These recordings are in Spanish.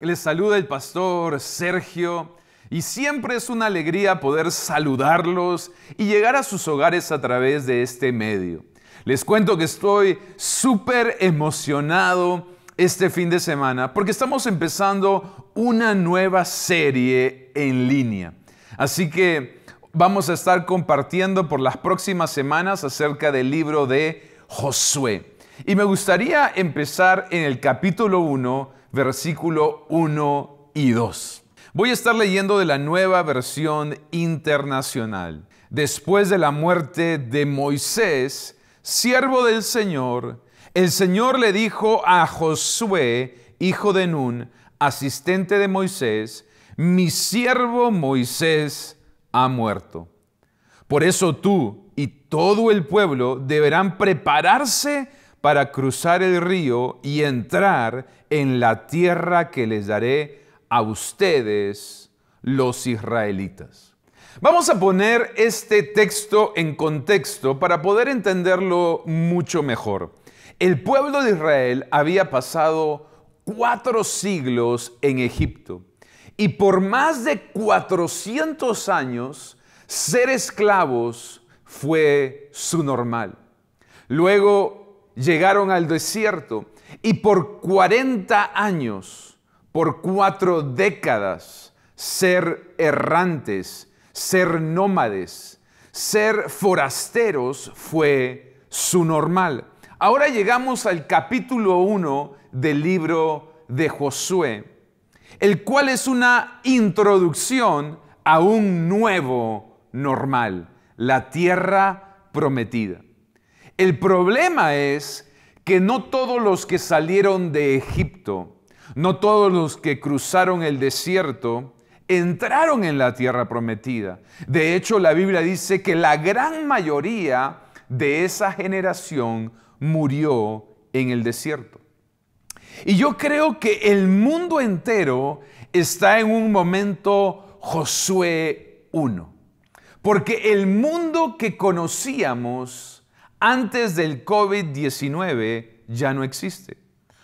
Les saluda el pastor Sergio y siempre es una alegría poder saludarlos y llegar a sus hogares a través de este medio. Les cuento que estoy súper emocionado este fin de semana porque estamos empezando una nueva serie en línea. Así que vamos a estar compartiendo por las próximas semanas acerca del libro de Josué. Y me gustaría empezar en el capítulo 1 versículo 1 y 2. Voy a estar leyendo de la nueva versión internacional. Después de la muerte de Moisés, siervo del Señor, el Señor le dijo a Josué, hijo de Nun, asistente de Moisés, mi siervo Moisés ha muerto. Por eso tú y todo el pueblo deberán prepararse para cruzar el río y entrar en la tierra que les daré a ustedes, los israelitas. Vamos a poner este texto en contexto para poder entenderlo mucho mejor. El pueblo de Israel había pasado cuatro siglos en Egipto y por más de 400 años ser esclavos fue su normal. Luego llegaron al desierto y por 40 años, por cuatro décadas, ser errantes, ser nómades, ser forasteros fue su normal. Ahora llegamos al capítulo 1 del libro de Josué, el cual es una introducción a un nuevo normal, la tierra prometida. El problema es que no todos los que salieron de Egipto, no todos los que cruzaron el desierto, entraron en la tierra prometida. De hecho, la Biblia dice que la gran mayoría de esa generación murió en el desierto. Y yo creo que el mundo entero está en un momento Josué 1, porque el mundo que conocíamos antes del COVID-19 ya no existe.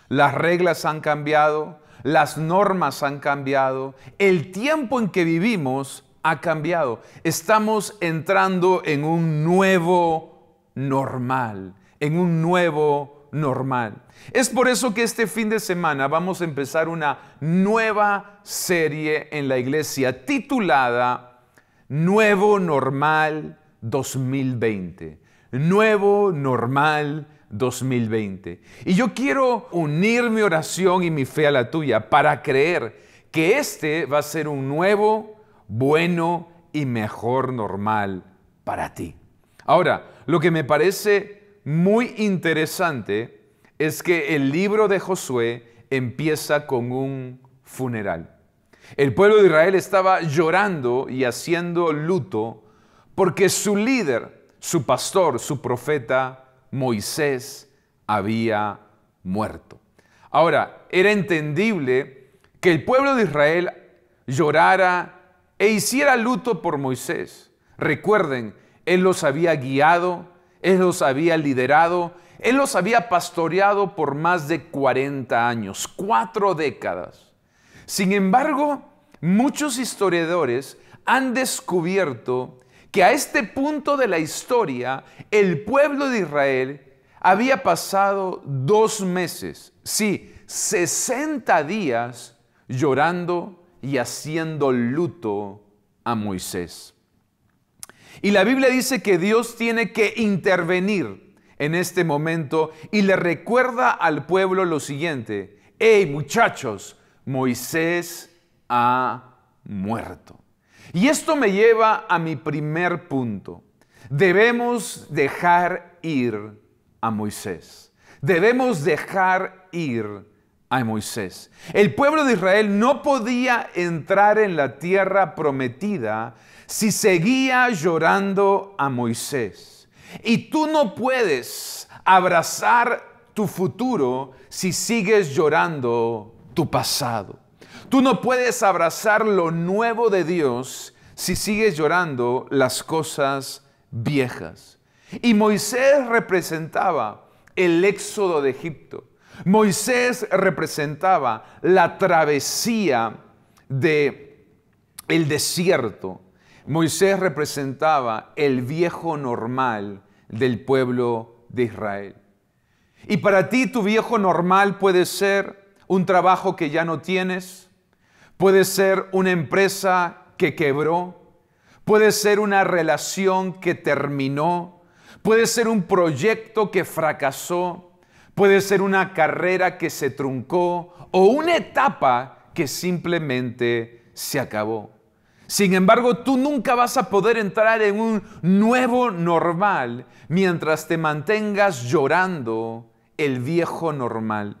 Las reglas han cambiado, las normas han cambiado, el tiempo en que vivimos ha cambiado. Estamos entrando en un nuevo normal, en un nuevo normal. Es por eso que este fin de semana vamos a empezar una nueva serie en la iglesia titulada Nuevo Normal 2020 nuevo normal 2020. Y yo quiero unir mi oración y mi fe a la tuya para creer que este va a ser un nuevo, bueno y mejor normal para ti. Ahora, lo que me parece muy interesante es que el libro de Josué empieza con un funeral. El pueblo de Israel estaba llorando y haciendo luto porque su líder, su pastor, su profeta Moisés, había muerto. Ahora, era entendible que el pueblo de Israel llorara e hiciera luto por Moisés. Recuerden, Él los había guiado, Él los había liderado, Él los había pastoreado por más de 40 años, cuatro décadas. Sin embargo, muchos historiadores han descubierto que a este punto de la historia el pueblo de Israel había pasado dos meses, sí, 60 días llorando y haciendo luto a Moisés. Y la Biblia dice que Dios tiene que intervenir en este momento y le recuerda al pueblo lo siguiente, hey muchachos, Moisés ha muerto. Y esto me lleva a mi primer punto. Debemos dejar ir a Moisés. Debemos dejar ir a Moisés. El pueblo de Israel no podía entrar en la tierra prometida si seguía llorando a Moisés. Y tú no puedes abrazar tu futuro si sigues llorando tu pasado. Tú no puedes abrazar lo nuevo de Dios si sigues llorando las cosas viejas. Y Moisés representaba el éxodo de Egipto. Moisés representaba la travesía de el desierto. Moisés representaba el viejo normal del pueblo de Israel. Y para ti tu viejo normal puede ser un trabajo que ya no tienes, Puede ser una empresa que quebró, puede ser una relación que terminó, puede ser un proyecto que fracasó, puede ser una carrera que se truncó o una etapa que simplemente se acabó. Sin embargo, tú nunca vas a poder entrar en un nuevo normal mientras te mantengas llorando el viejo normal.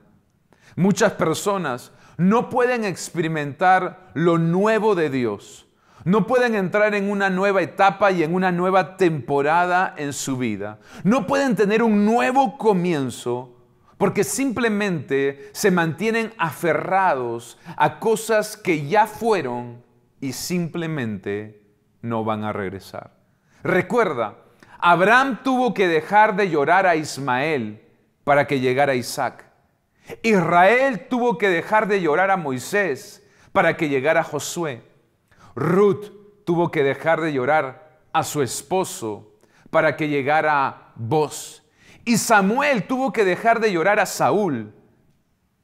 Muchas personas no pueden experimentar lo nuevo de Dios. No pueden entrar en una nueva etapa y en una nueva temporada en su vida. No pueden tener un nuevo comienzo porque simplemente se mantienen aferrados a cosas que ya fueron y simplemente no van a regresar. Recuerda, Abraham tuvo que dejar de llorar a Ismael para que llegara Isaac. Israel tuvo que dejar de llorar a Moisés para que llegara Josué. Ruth tuvo que dejar de llorar a su esposo para que llegara vos. Y Samuel tuvo que dejar de llorar a Saúl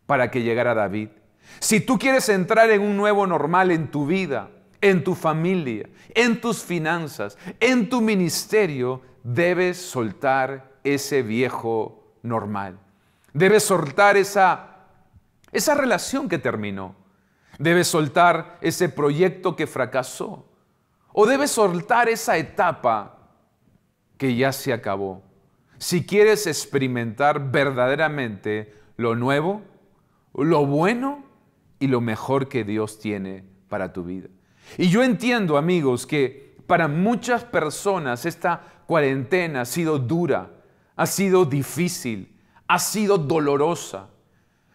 para que llegara David. Si tú quieres entrar en un nuevo normal en tu vida, en tu familia, en tus finanzas, en tu ministerio, debes soltar ese viejo normal. Debes soltar esa, relación que terminó. Debes soltar ese proyecto que fracasó. O debes soltar esa etapa que ya se acabó. Si quieres experimentar verdaderamente lo nuevo, lo bueno y lo mejor que Dios tiene para tu vida. Y yo entiendo, amigos, que para muchas personas esta cuarentena ha sido dura, ha sido difícil, ha sido dolorosa.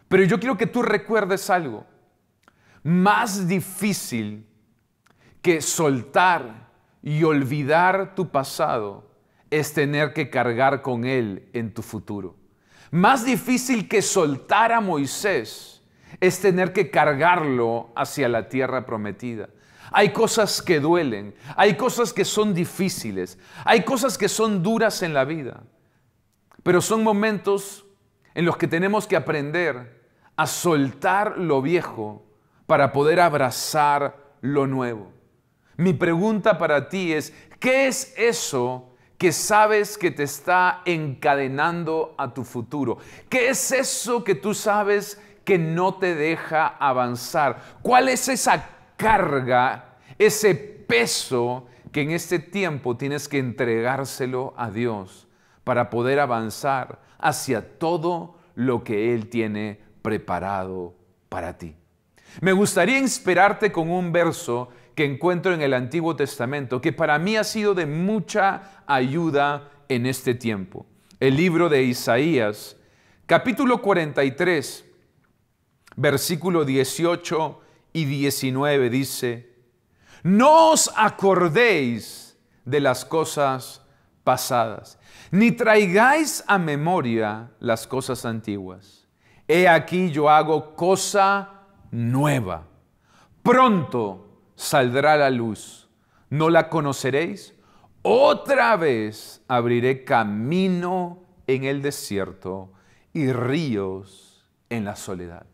Pero yo quiero que tú recuerdes algo. Más difícil que soltar y olvidar tu pasado es tener que cargar con él en tu futuro. Más difícil que soltar a Moisés es tener que cargarlo hacia la tierra prometida. Hay cosas que duelen, hay cosas que son difíciles, hay cosas que son duras en la vida, pero son momentos en los que tenemos que aprender a soltar lo viejo para poder abrazar lo nuevo. Mi pregunta para ti es, ¿qué es eso que sabes que te está encadenando a tu futuro? ¿Qué es eso que tú sabes que no te deja avanzar? ¿Cuál es esa carga, ese peso que en este tiempo tienes que entregárselo a Dios para poder avanzar, hacia todo lo que Él tiene preparado para ti. Me gustaría inspirarte con un verso que encuentro en el Antiguo Testamento, que para mí ha sido de mucha ayuda en este tiempo. El libro de Isaías, capítulo 43, versículo 18 y 19 dice, no os acordéis de las cosas pasadas, ni traigáis a memoria las cosas antiguas. He aquí yo hago cosa nueva. Pronto saldrá la luz, ¿no la conoceréis? Otra vez abriré camino en el desierto y ríos en la soledad.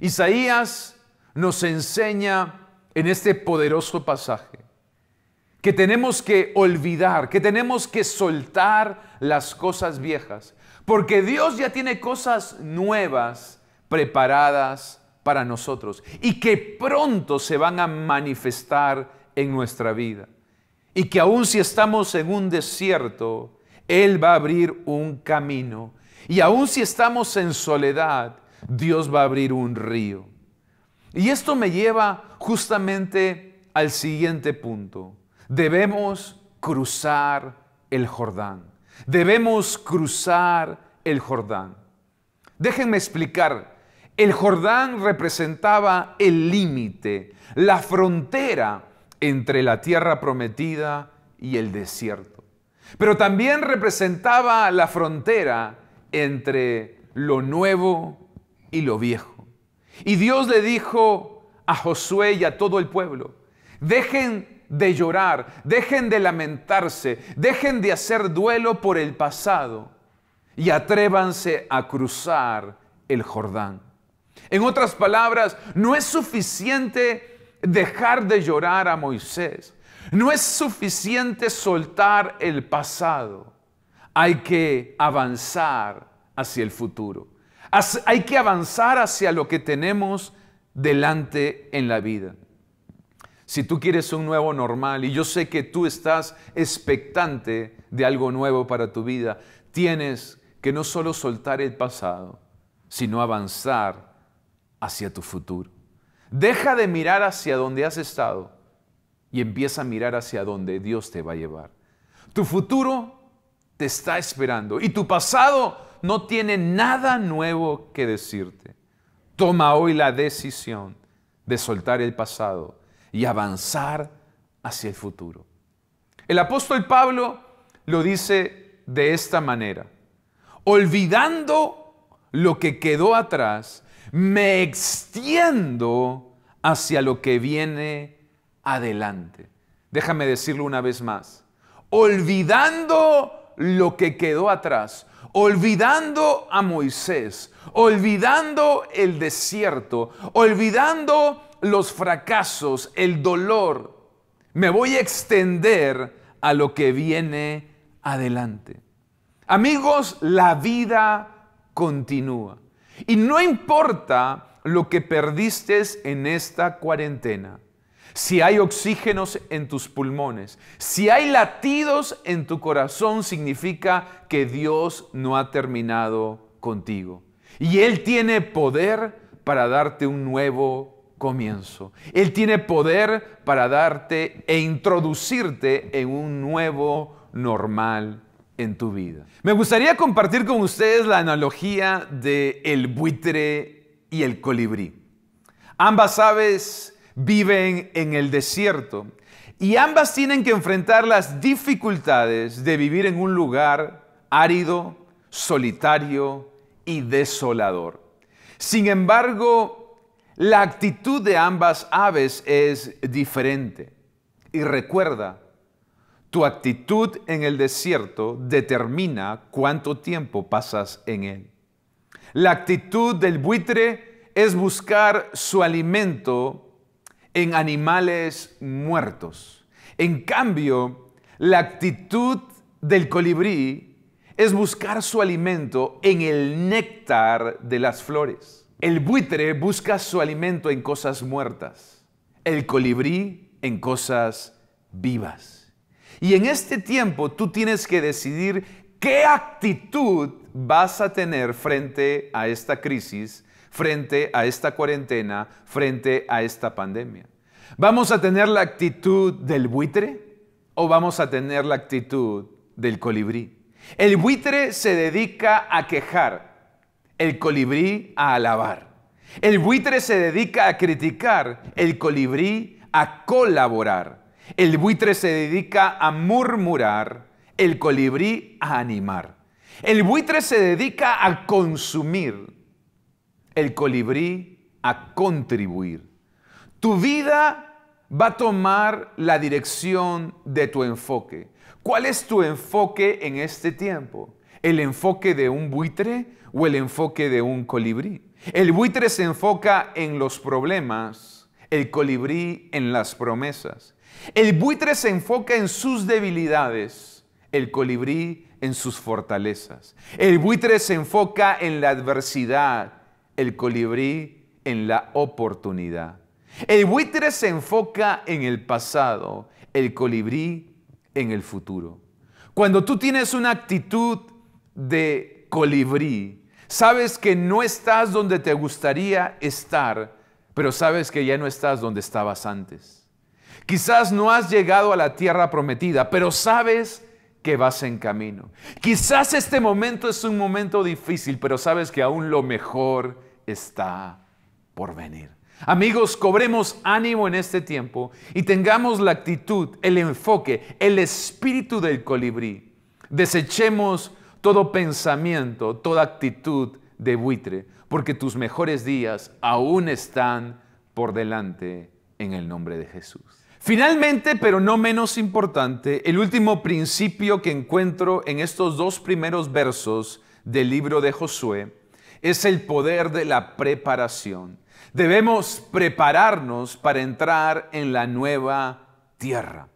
Isaías nos enseña en este poderoso pasaje que tenemos que olvidar, que tenemos que soltar las cosas viejas, porque Dios ya tiene cosas nuevas preparadas para nosotros y que pronto se van a manifestar en nuestra vida. Y que aun si estamos en un desierto, Él va a abrir un camino. Y aun si estamos en soledad, Dios va a abrir un río. Y esto me lleva justamente al siguiente punto. Debemos cruzar el Jordán. Debemos cruzar el Jordán. Déjenme explicar. El Jordán representaba el límite, la frontera entre la tierra prometida y el desierto. Pero también representaba la frontera entre lo nuevo y lo viejo. Y Dios le dijo a Josué y a todo el pueblo, dejen de llorar, dejen de lamentarse, dejen de hacer duelo por el pasado y atrévanse a cruzar el Jordán. En otras palabras, no es suficiente dejar de llorar a Moisés, no es suficiente soltar el pasado, hay que avanzar hacia el futuro, hay que avanzar hacia lo que tenemos delante en la vida si tú quieres un nuevo normal, y yo sé que tú estás expectante de algo nuevo para tu vida, tienes que no solo soltar el pasado, sino avanzar hacia tu futuro. Deja de mirar hacia donde has estado y empieza a mirar hacia donde Dios te va a llevar. Tu futuro te está esperando y tu pasado no tiene nada nuevo que decirte. Toma hoy la decisión de soltar el pasado y avanzar hacia el futuro. El apóstol Pablo lo dice de esta manera, olvidando lo que quedó atrás, me extiendo hacia lo que viene adelante. Déjame decirlo una vez más, olvidando lo que quedó atrás, olvidando a Moisés, olvidando el desierto, olvidando los fracasos, el dolor. Me voy a extender a lo que viene adelante. Amigos, la vida continúa. Y no importa lo que perdiste en esta cuarentena, si hay oxígenos en tus pulmones, si hay latidos en tu corazón, significa que Dios no ha terminado contigo. Y Él tiene poder para darte un nuevo comienzo. Él tiene poder para darte e introducirte en un nuevo normal en tu vida. Me gustaría compartir con ustedes la analogía de el buitre y el colibrí. Ambas aves viven en el desierto y ambas tienen que enfrentar las dificultades de vivir en un lugar árido, solitario, y desolador. Sin embargo, la actitud de ambas aves es diferente. Y recuerda, tu actitud en el desierto determina cuánto tiempo pasas en él. La actitud del buitre es buscar su alimento en animales muertos. En cambio, la actitud del colibrí es buscar su alimento en el néctar de las flores. El buitre busca su alimento en cosas muertas, el colibrí en cosas vivas. Y en este tiempo tú tienes que decidir qué actitud vas a tener frente a esta crisis, frente a esta cuarentena, frente a esta pandemia. ¿Vamos a tener la actitud del buitre o vamos a tener la actitud del colibrí? El buitre se dedica a quejar, el colibrí a alabar. El buitre se dedica a criticar, el colibrí a colaborar. El buitre se dedica a murmurar, el colibrí a animar. El buitre se dedica a consumir, el colibrí a contribuir. Tu vida va a tomar la dirección de tu enfoque. ¿Cuál es tu enfoque en este tiempo? ¿El enfoque de un buitre o el enfoque de un colibrí? El buitre se enfoca en los problemas, el colibrí en las promesas. El buitre se enfoca en sus debilidades, el colibrí en sus fortalezas. El buitre se enfoca en la adversidad, el colibrí en la oportunidad. El buitre se enfoca en el pasado, el colibrí en el futuro. Cuando tú tienes una actitud de colibrí, sabes que no estás donde te gustaría estar, pero sabes que ya no estás donde estabas antes. Quizás no has llegado a la tierra prometida, pero sabes que vas en camino. Quizás este momento es un momento difícil, pero sabes que aún lo mejor está por venir. Amigos, cobremos ánimo en este tiempo y tengamos la actitud, el enfoque, el espíritu del colibrí. Desechemos todo pensamiento, toda actitud de buitre, porque tus mejores días aún están por delante en el nombre de Jesús. Finalmente, pero no menos importante, el último principio que encuentro en estos dos primeros versos del libro de Josué es el poder de la preparación. Debemos prepararnos para entrar en la nueva tierra.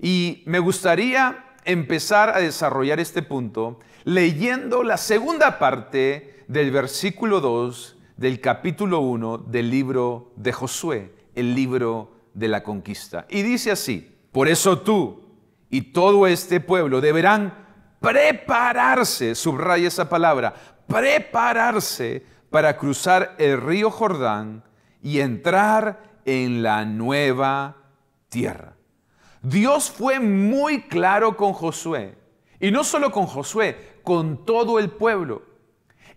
Y me gustaría empezar a desarrollar este punto leyendo la segunda parte del versículo 2 del capítulo 1 del libro de Josué, el libro de la conquista. Y dice así, por eso tú y todo este pueblo deberán prepararse, subraya esa palabra, prepararse para cruzar el río Jordán y entrar en la nueva tierra. Dios fue muy claro con Josué, y no solo con Josué, con todo el pueblo.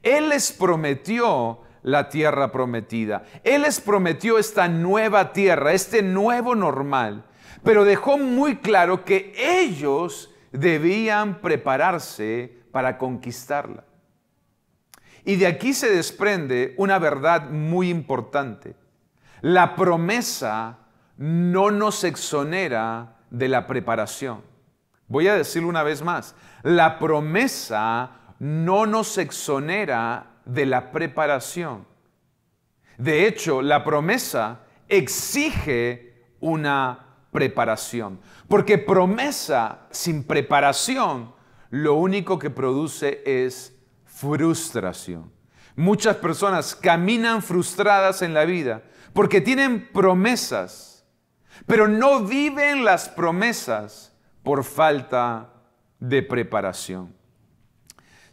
Él les prometió la tierra prometida, Él les prometió esta nueva tierra, este nuevo normal, pero dejó muy claro que ellos debían prepararse para conquistarla. Y de aquí se desprende una verdad muy importante. La promesa no nos exonera de la preparación. Voy a decirlo una vez más. La promesa no nos exonera de la preparación. De hecho, la promesa exige una preparación. Porque promesa sin preparación lo único que produce es frustración. Muchas personas caminan frustradas en la vida porque tienen promesas, pero no viven las promesas por falta de preparación.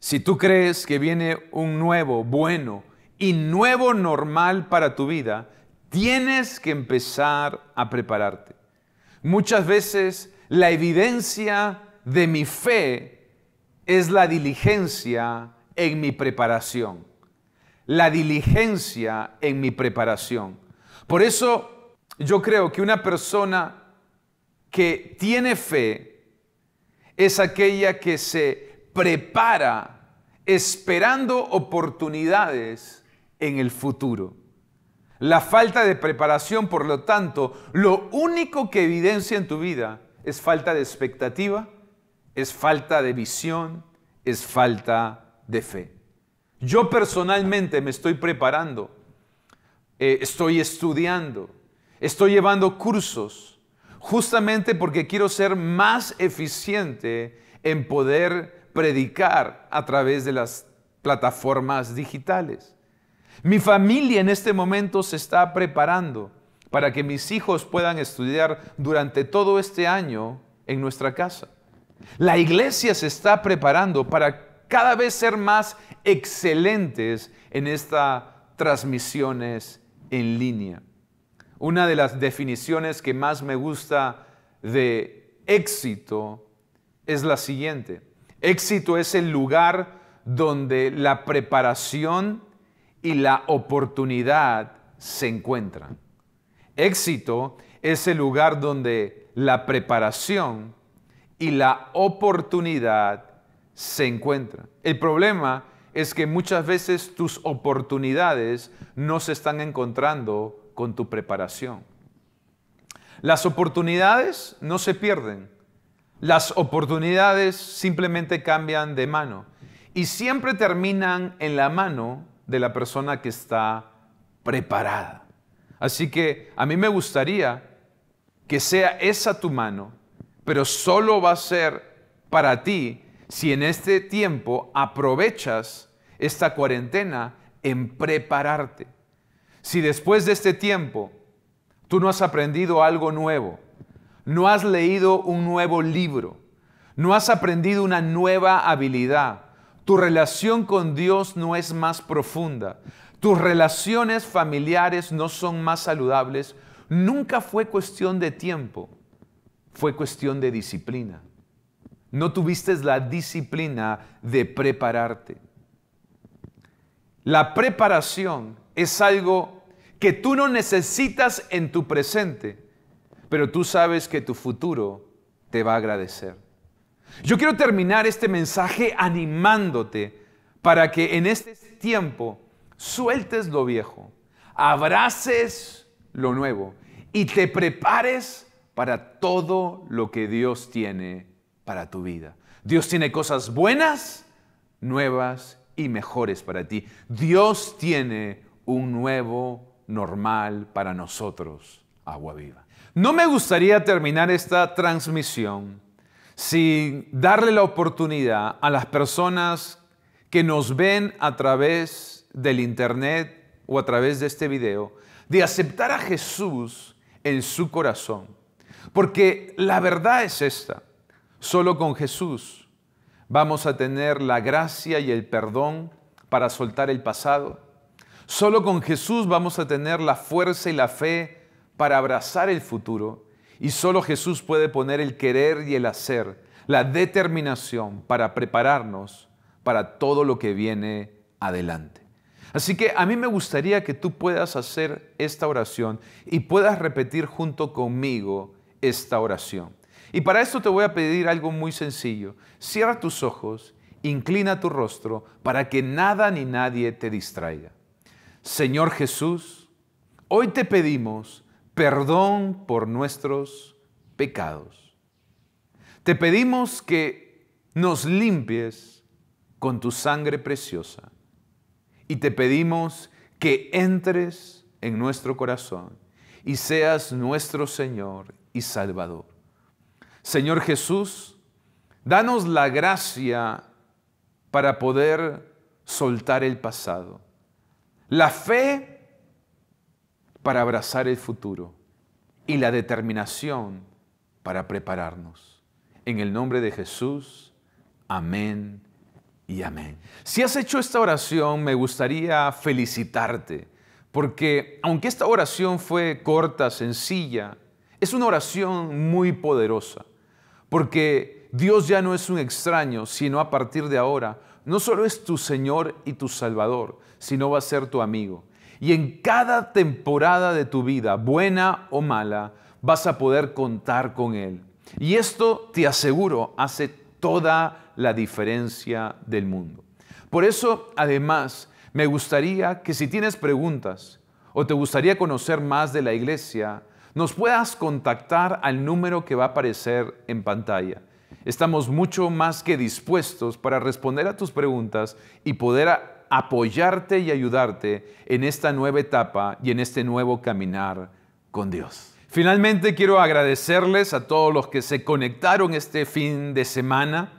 Si tú crees que viene un nuevo, bueno y nuevo normal para tu vida, tienes que empezar a prepararte. Muchas veces la evidencia de mi fe es la diligencia en mi preparación. La diligencia en mi preparación. Por eso yo creo que una persona que tiene fe es aquella que se prepara esperando oportunidades en el futuro. La falta de preparación, por lo tanto, lo único que evidencia en tu vida es falta de expectativa, es falta de visión, es falta de fe. Yo personalmente me estoy preparando, eh, estoy estudiando, estoy llevando cursos, justamente porque quiero ser más eficiente en poder predicar a través de las plataformas digitales. Mi familia en este momento se está preparando para que mis hijos puedan estudiar durante todo este año en nuestra casa. La iglesia se está preparando para cada vez ser más excelentes en estas transmisiones en línea. Una de las definiciones que más me gusta de éxito es la siguiente. Éxito es el lugar donde la preparación y la oportunidad se encuentran. Éxito es el lugar donde la preparación y la oportunidad se encuentra. El problema es que muchas veces tus oportunidades no se están encontrando con tu preparación. Las oportunidades no se pierden. Las oportunidades simplemente cambian de mano y siempre terminan en la mano de la persona que está preparada. Así que a mí me gustaría que sea esa tu mano, pero solo va a ser para ti si en este tiempo aprovechas esta cuarentena en prepararte. Si después de este tiempo tú no has aprendido algo nuevo, no has leído un nuevo libro, no has aprendido una nueva habilidad, tu relación con Dios no es más profunda, tus relaciones familiares no son más saludables, nunca fue cuestión de tiempo, fue cuestión de disciplina. No tuviste la disciplina de prepararte. La preparación es algo que tú no necesitas en tu presente, pero tú sabes que tu futuro te va a agradecer. Yo quiero terminar este mensaje animándote para que en este tiempo sueltes lo viejo, abraces lo nuevo y te prepares para todo lo que Dios tiene para tu vida. Dios tiene cosas buenas, nuevas y mejores para ti. Dios tiene un nuevo normal para nosotros, agua viva. No me gustaría terminar esta transmisión sin darle la oportunidad a las personas que nos ven a través del internet o a través de este video de aceptar a Jesús en su corazón. Porque la verdad es esta. Solo con Jesús vamos a tener la gracia y el perdón para soltar el pasado. Solo con Jesús vamos a tener la fuerza y la fe para abrazar el futuro. Y solo Jesús puede poner el querer y el hacer, la determinación para prepararnos para todo lo que viene adelante. Así que a mí me gustaría que tú puedas hacer esta oración y puedas repetir junto conmigo esta oración. Y para esto te voy a pedir algo muy sencillo. Cierra tus ojos, inclina tu rostro para que nada ni nadie te distraiga. Señor Jesús, hoy te pedimos perdón por nuestros pecados. Te pedimos que nos limpies con tu sangre preciosa y te pedimos que entres en nuestro corazón y seas nuestro Señor y Salvador. Señor Jesús, danos la gracia para poder soltar el pasado, la fe para abrazar el futuro y la determinación para prepararnos. En el nombre de Jesús, amén y amén. Si has hecho esta oración, me gustaría felicitarte, porque aunque esta oración fue corta, sencilla, es una oración muy poderosa porque Dios ya no es un extraño, sino a partir de ahora, no solo es tu Señor y tu Salvador, sino va a ser tu amigo. Y en cada temporada de tu vida, buena o mala, vas a poder contar con Él. Y esto, te aseguro, hace toda la diferencia del mundo. Por eso, además, me gustaría que si tienes preguntas o te gustaría conocer más de la iglesia, nos puedas contactar al número que va a aparecer en pantalla. Estamos mucho más que dispuestos para responder a tus preguntas y poder apoyarte y ayudarte en esta nueva etapa y en este nuevo caminar con Dios. Finalmente quiero agradecerles a todos los que se conectaron este fin de semana.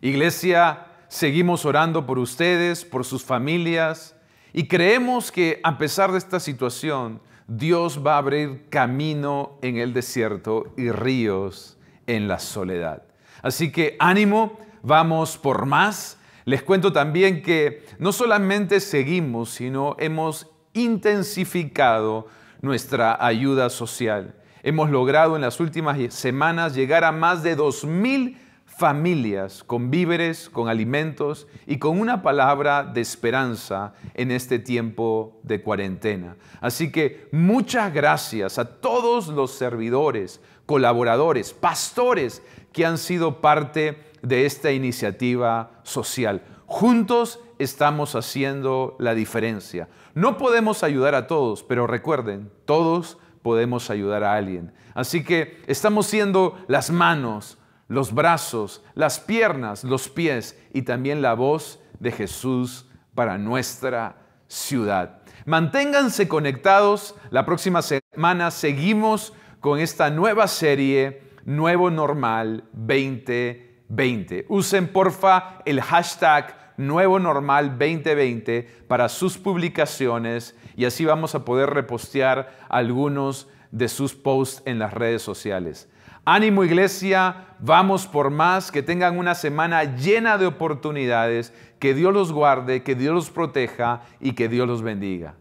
Iglesia, seguimos orando por ustedes, por sus familias, y creemos que a pesar de esta situación, Dios va a abrir camino en el desierto y ríos en la soledad. Así que ánimo, vamos por más. Les cuento también que no solamente seguimos, sino hemos intensificado nuestra ayuda social. Hemos logrado en las últimas semanas llegar a más de 2.000 familias con víveres, con alimentos y con una palabra de esperanza en este tiempo de cuarentena. Así que muchas gracias a todos los servidores, colaboradores, pastores que han sido parte de esta iniciativa social. Juntos estamos haciendo la diferencia. No podemos ayudar a todos, pero recuerden, todos podemos ayudar a alguien. Así que estamos siendo las manos, los brazos, las piernas, los pies y también la voz de Jesús para nuestra ciudad. Manténganse conectados. La próxima semana seguimos con esta nueva serie, Nuevo Normal 2020. Usen porfa el hashtag Nuevo Normal 2020 para sus publicaciones y así vamos a poder repostear algunos de sus posts en las redes sociales. Ánimo iglesia, vamos por más, que tengan una semana llena de oportunidades, que Dios los guarde, que Dios los proteja y que Dios los bendiga.